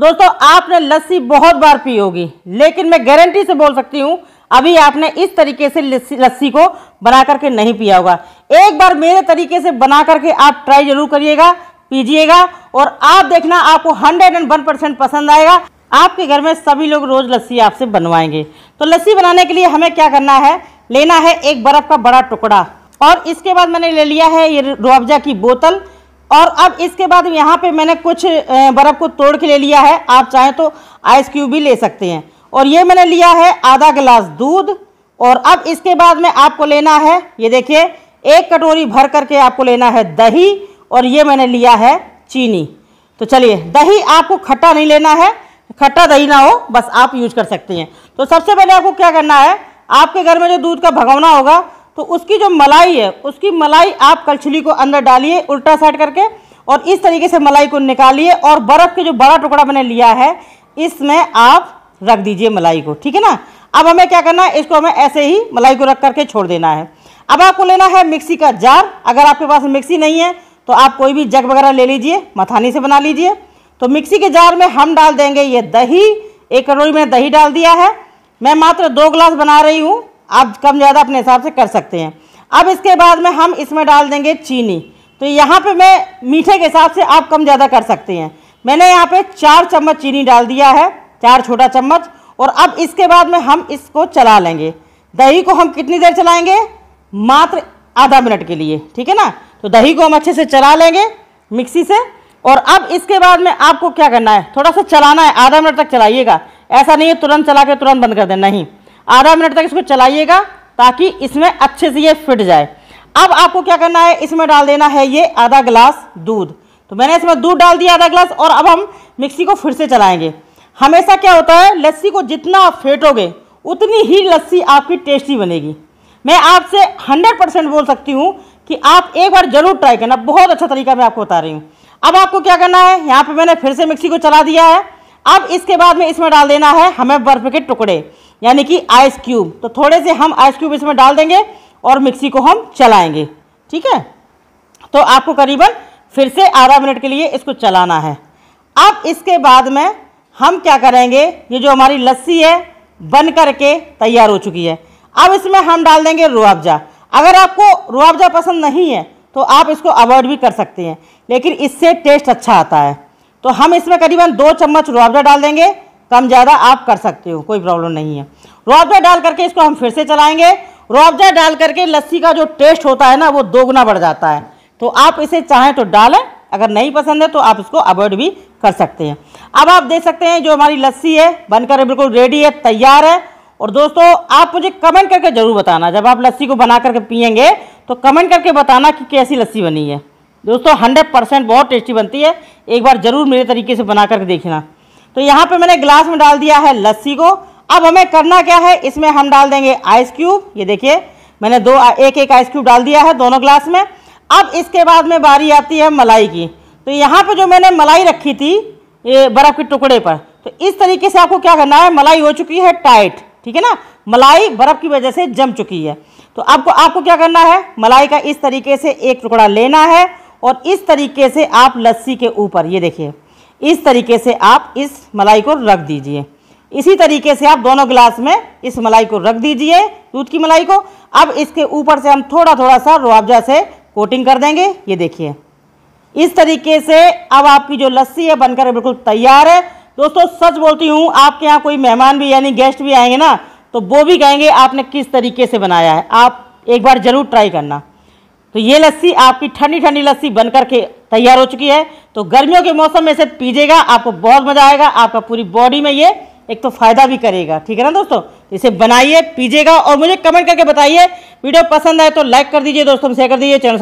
दोस्तों आपने लस्सी बहुत बार पी होगी लेकिन मैं गारंटी से बोल सकती हूँ अभी आपने इस तरीके से लस्सी को बना करके नहीं पिया होगा एक बार मेरे तरीके से बना करके आप ट्राई जरूर करिएगा पीजिएगा और आप देखना आपको हंड्रेड एंड वन परसेंट पसंद आएगा आपके घर में सभी लोग रोज लस्सी आपसे बनवाएंगे तो लस्सी बनाने के लिए हमें क्या करना है लेना है एक बर्फ़ का बड़ा टुकड़ा और इसके बाद मैंने ले लिया है ये रुआवजा की बोतल और अब इसके बाद यहाँ पे मैंने कुछ बर्फ़ को तोड़ के ले लिया है आप चाहें तो आइस क्यूब भी ले सकते हैं और ये मैंने लिया है आधा गिलास दूध और अब इसके बाद में आपको लेना है ये देखिए एक कटोरी भर करके आपको लेना है दही और ये मैंने लिया है चीनी तो चलिए दही आपको खट्टा नहीं लेना है खट्टा दही ना हो बस आप यूज कर सकते हैं तो सबसे पहले आपको क्या करना है आपके घर में जो दूध का भगवना होगा तो उसकी जो मलाई है उसकी मलाई आप कलछुली को अंदर डालिए उल्टा साइड करके और इस तरीके से मलाई को निकालिए और बर्फ़ के जो बड़ा टुकड़ा मैंने लिया है इसमें आप रख दीजिए मलाई को ठीक है ना अब हमें क्या करना है इसको हमें ऐसे ही मलाई को रख करके छोड़ देना है अब आपको लेना है मिक्सी का जार अगर आपके पास मिक्सी नहीं है तो आप कोई भी जग वगैरह ले लीजिए मथानी से बना लीजिए तो मिक्सी के जार में हम डाल देंगे ये दही एक कटोरी में दही डाल दिया है मैं मात्र दो गिलास बना रही हूँ आप कम ज़्यादा अपने हिसाब से कर सकते हैं अब इसके बाद में हम इसमें डाल देंगे चीनी तो यहाँ पे मैं मीठे के हिसाब से आप कम ज़्यादा कर सकते हैं मैंने यहाँ पे चार चम्मच चीनी डाल दिया है चार छोटा चम्मच और अब इसके बाद में हम इसको चला लेंगे दही को हम कितनी देर चलाएंगे मात्र आधा मिनट के लिए ठीक है ना तो दही को हम अच्छे से चला लेंगे मिक्सी से और अब इसके बाद में आपको क्या करना है थोड़ा सा चलाना है आधा मिनट तक चलाइएगा ऐसा नहीं है तुरंत चला के तुरंत बंद कर देना नहीं आधा मिनट तक इसको चलाइएगा ताकि इसमें अच्छे से ये फिट जाए अब आपको क्या करना है इसमें डाल देना है ये आधा गिलास दूध तो मैंने इसमें दूध डाल दिया आधा गिलास और अब हम मिक्सी को फिर से चलाएंगे हमेशा क्या होता है लस्सी को जितना आप फेंटोगे उतनी ही लस्सी आपकी टेस्टी बनेगी मैं आपसे हंड्रेड परसेंट बोल सकती हूँ कि आप एक बार जरूर ट्राई करना बहुत अच्छा तरीका मैं आपको बता रही हूँ अब आपको क्या करना है यहाँ पे मैंने फिर से मिक्सी को चला दिया है अब इसके बाद में इसमें डाल देना है हमें बर्फ के टुकड़े यानी कि आइस क्यूब तो थोड़े से हम आइस क्यूब इसमें डाल देंगे और मिक्सी को हम चलाएंगे ठीक है तो आपको करीबन फिर से आधा मिनट के लिए इसको चलाना है अब इसके बाद में हम क्या करेंगे ये जो हमारी लस्सी है बन करके तैयार हो चुकी है अब इसमें हम डाल देंगे रुआवजा अगर आपको रुआवजा पसंद नहीं है तो आप इसको अवॉइड भी कर सकते हैं लेकिन इससे टेस्ट अच्छा आता है तो हम इसमें करीबन दो चम्मच रुआवजा डाल देंगे कम तो ज़्यादा आप कर सकते हो कोई प्रॉब्लम नहीं है रुआवजा डाल करके इसको हम फिर से चलाएंगे रोआजा डाल करके लस्सी का जो टेस्ट होता है ना वो दोगुना बढ़ जाता है तो आप इसे चाहें तो डालें अगर नहीं पसंद है तो आप इसको अवॉइड भी कर सकते हैं अब आप देख सकते हैं जो हमारी लस्सी है बनकर बिल्कुल रेडी है तैयार है और दोस्तों आप मुझे कमेंट करके ज़रूर बताना जब आप लस्सी को बना करके पियेंगे तो कमेंट करके बताना कि कैसी लस्सी बनी है दोस्तों हंड्रेड परसेंट बहुत टेस्टी बनती है एक बार ज़रूर मेरे तरीके से बना करके देखना तो यहाँ पे मैंने ग्लास में डाल दिया है लस्सी को अब हमें करना क्या है इसमें हम डाल देंगे आइस क्यूब ये देखिए मैंने दो एक एक आइस क्यूब डाल दिया है दोनों ग्लास में अब इसके बाद में बारी आती है मलाई की तो यहाँ पर जो मैंने मलाई रखी थी ये बर्फ़ के टुकड़े पर तो इस तरीके से आपको क्या करना है मलाई हो चुकी है टाइट ठीक है ना मलाई बर्फ़ की वजह से जम चुकी है तो आपको आपको क्या करना है मलाई का इस तरीके से एक टुकड़ा लेना है और इस तरीके से आप लस्सी के ऊपर ये देखिए इस तरीके से आप इस मलाई को रख दीजिए इसी तरीके से आप दोनों गिलास में इस मलाई को रख दीजिए दूध की मलाई को अब इसके ऊपर से हम थोड़ा थोड़ा सा रुआवजा से कोटिंग कर देंगे ये देखिए इस तरीके से अब आपकी जो लस्सी है बनकर बिल्कुल तैयार है दोस्तों सच बोलती हूँ आपके यहाँ कोई मेहमान भी यानी गेस्ट भी आएंगे ना तो वो भी कहेंगे आपने किस तरीके से बनाया है आप एक बार ज़रूर ट्राई करना तो ये लस्सी आपकी ठंडी ठंडी लस्सी बन करके तैयार हो चुकी है तो गर्मियों के मौसम में इसे पीजिएगा आपको बहुत मज़ा आएगा आपका पूरी बॉडी में ये एक तो फ़ायदा भी करेगा ठीक है ना दोस्तों तो इसे बनाइए पीजिएगा और मुझे कमेंट करके बताइए वीडियो पसंद आए तो लाइक कर दीजिए दोस्तों शेयर कर दीजिए चैनल